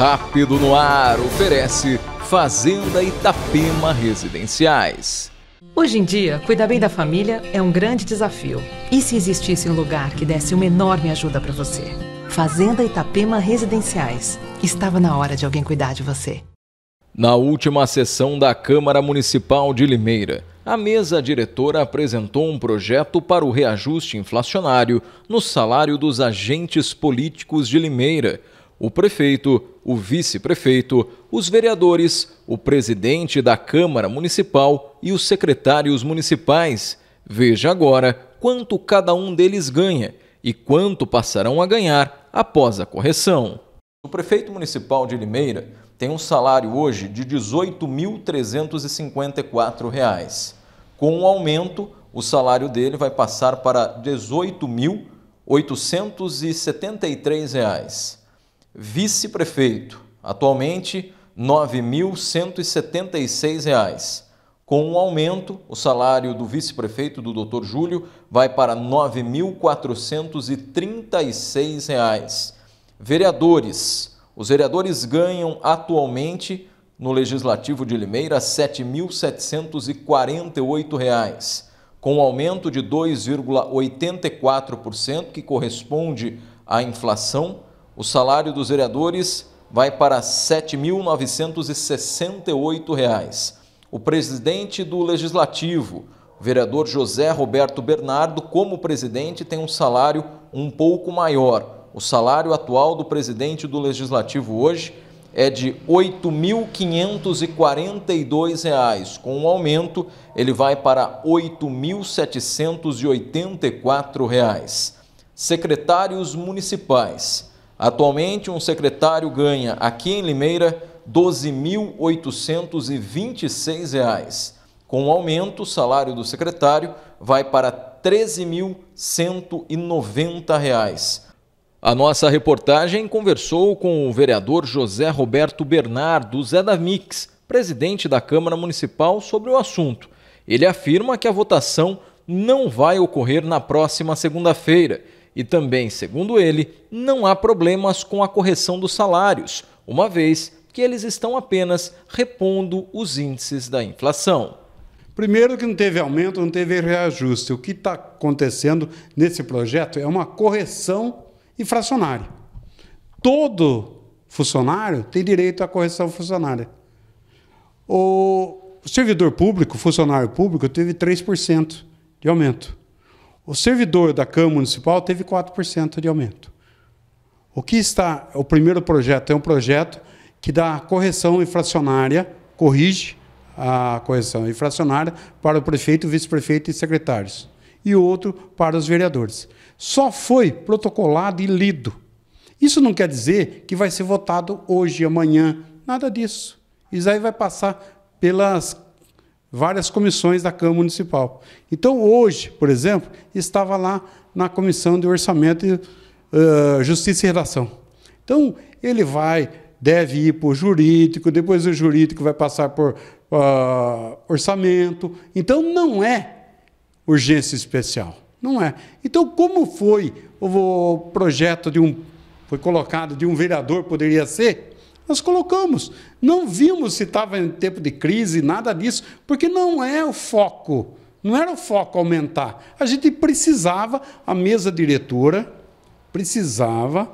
Rápido no Ar oferece Fazenda Itapema Residenciais. Hoje em dia, cuidar bem da família é um grande desafio. E se existisse um lugar que desse uma enorme ajuda para você? Fazenda Itapema Residenciais. Estava na hora de alguém cuidar de você. Na última sessão da Câmara Municipal de Limeira, a mesa diretora apresentou um projeto para o reajuste inflacionário no salário dos agentes políticos de Limeira o prefeito, o vice-prefeito, os vereadores, o presidente da Câmara Municipal e os secretários municipais. Veja agora quanto cada um deles ganha e quanto passarão a ganhar após a correção. O prefeito municipal de Limeira tem um salário hoje de R$ 18.354. Com o um aumento, o salário dele vai passar para R$ 18.873. Vice-prefeito, atualmente R$ 9.176. Com um aumento, o salário do vice-prefeito do Dr. Júlio vai para R$ 9.436. Vereadores. Os vereadores ganham atualmente no Legislativo de Limeira R$ 7.748, com um aumento de 2,84%, que corresponde à inflação o salário dos vereadores vai para R$ 7.968. O presidente do Legislativo, o vereador José Roberto Bernardo, como presidente, tem um salário um pouco maior. O salário atual do presidente do Legislativo hoje é de R$ 8.542. Com um aumento, ele vai para R$ 8.784. Secretários municipais. Atualmente, um secretário ganha aqui em Limeira R$ 12.826. Com o aumento, o salário do secretário vai para R$ 13.190. A nossa reportagem conversou com o vereador José Roberto Bernardo, Zé da Mix, presidente da Câmara Municipal, sobre o assunto. Ele afirma que a votação não vai ocorrer na próxima segunda-feira e também, segundo ele, não há problemas com a correção dos salários, uma vez que eles estão apenas repondo os índices da inflação. Primeiro que não teve aumento, não teve reajuste. O que está acontecendo nesse projeto é uma correção inflacionária. Todo funcionário tem direito à correção funcionária. O servidor público, funcionário público, teve 3% de aumento. O servidor da Câmara Municipal teve 4% de aumento. O que está. O primeiro projeto é um projeto que dá correção inflacionária, corrige a correção inflacionária para o prefeito, vice-prefeito e secretários, e outro para os vereadores. Só foi protocolado e lido. Isso não quer dizer que vai ser votado hoje, amanhã, nada disso. Isso aí vai passar pelas várias comissões da Câmara Municipal. Então, hoje, por exemplo, estava lá na Comissão de Orçamento, uh, Justiça e Redação. Então, ele vai, deve ir para o jurídico, depois o jurídico vai passar por uh, orçamento. Então, não é urgência especial. Não é. Então, como foi o projeto de um. Foi colocado de um vereador, poderia ser, nós colocamos. Não vimos se estava em tempo de crise, nada disso, porque não é o foco. Não era o foco aumentar. A gente precisava, a mesa diretora precisava,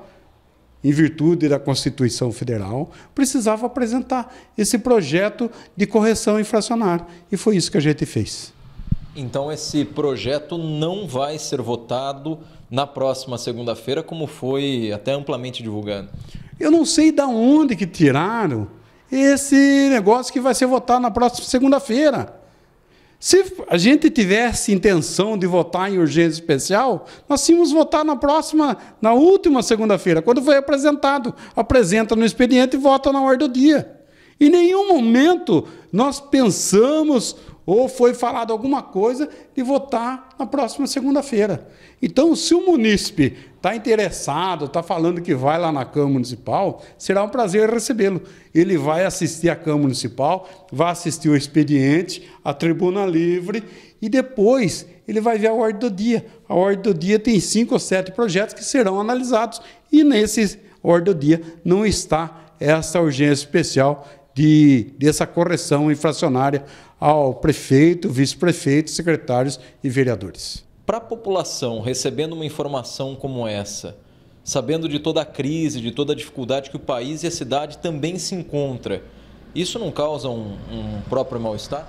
em virtude da Constituição Federal, precisava apresentar esse projeto de correção inflacionária. E foi isso que a gente fez. Então, esse projeto não vai ser votado na próxima segunda-feira, como foi até amplamente divulgado. Eu não sei de onde que tiraram esse negócio que vai ser votado na próxima segunda-feira. Se a gente tivesse intenção de votar em urgência especial, nós tínhamos votar na próxima, na última segunda-feira, quando foi apresentado. Apresenta no expediente e vota na ordem do dia. Em nenhum momento nós pensamos ou foi falado alguma coisa e votar na próxima segunda-feira. Então, se o munícipe está interessado, está falando que vai lá na Câmara Municipal, será um prazer recebê-lo. Ele vai assistir a Câmara Municipal, vai assistir o expediente, a Tribuna Livre e depois ele vai ver a ordem do dia. A ordem do dia tem cinco ou sete projetos que serão analisados e nesse ordem do dia não está essa urgência especial de, dessa correção inflacionária ao prefeito, vice-prefeito, secretários e vereadores. Para a população recebendo uma informação como essa, sabendo de toda a crise, de toda a dificuldade que o país e a cidade também se encontram, isso não causa um, um próprio mal-estar?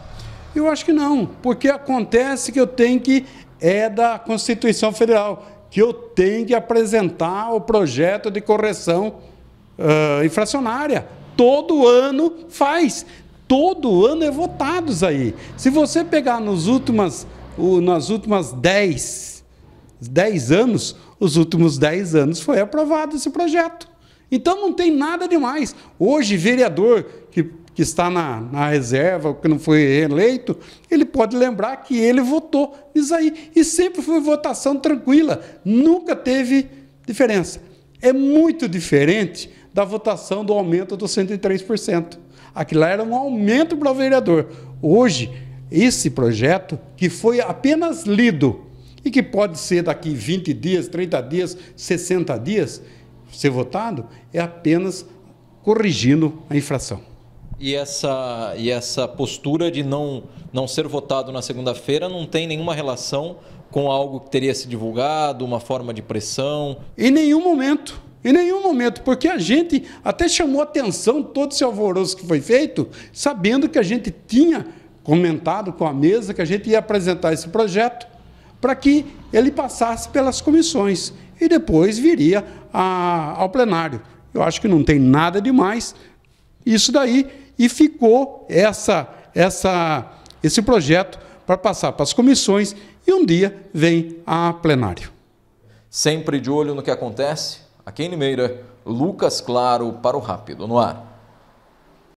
Eu acho que não, porque acontece que eu tenho que é da Constituição Federal, que eu tenho que apresentar o projeto de correção uh, infracionária todo ano faz. Todo ano é votados aí. Se você pegar nos últimas, nas últimas 10, 10 anos, os últimos 10 anos foi aprovado esse projeto. Então não tem nada demais. Hoje, vereador que, que está na, na reserva, que não foi eleito, ele pode lembrar que ele votou isso aí. E sempre foi votação tranquila, nunca teve diferença. É muito diferente da votação do aumento do 103%. Aquilo lá era um aumento para o vereador. Hoje, esse projeto, que foi apenas lido e que pode ser daqui 20 dias, 30 dias, 60 dias, ser votado, é apenas corrigindo a infração. E essa, e essa postura de não, não ser votado na segunda-feira não tem nenhuma relação com algo que teria se divulgado, uma forma de pressão? Em nenhum momento. Em nenhum momento, porque a gente até chamou atenção todo esse alvoroço que foi feito, sabendo que a gente tinha comentado com a mesa que a gente ia apresentar esse projeto para que ele passasse pelas comissões e depois viria a, ao plenário. Eu acho que não tem nada demais isso daí e ficou essa, essa, esse projeto para passar para as comissões e um dia vem a plenário. Sempre de olho no que acontece? Aqui em Limeira, Lucas Claro para o Rápido no Ar.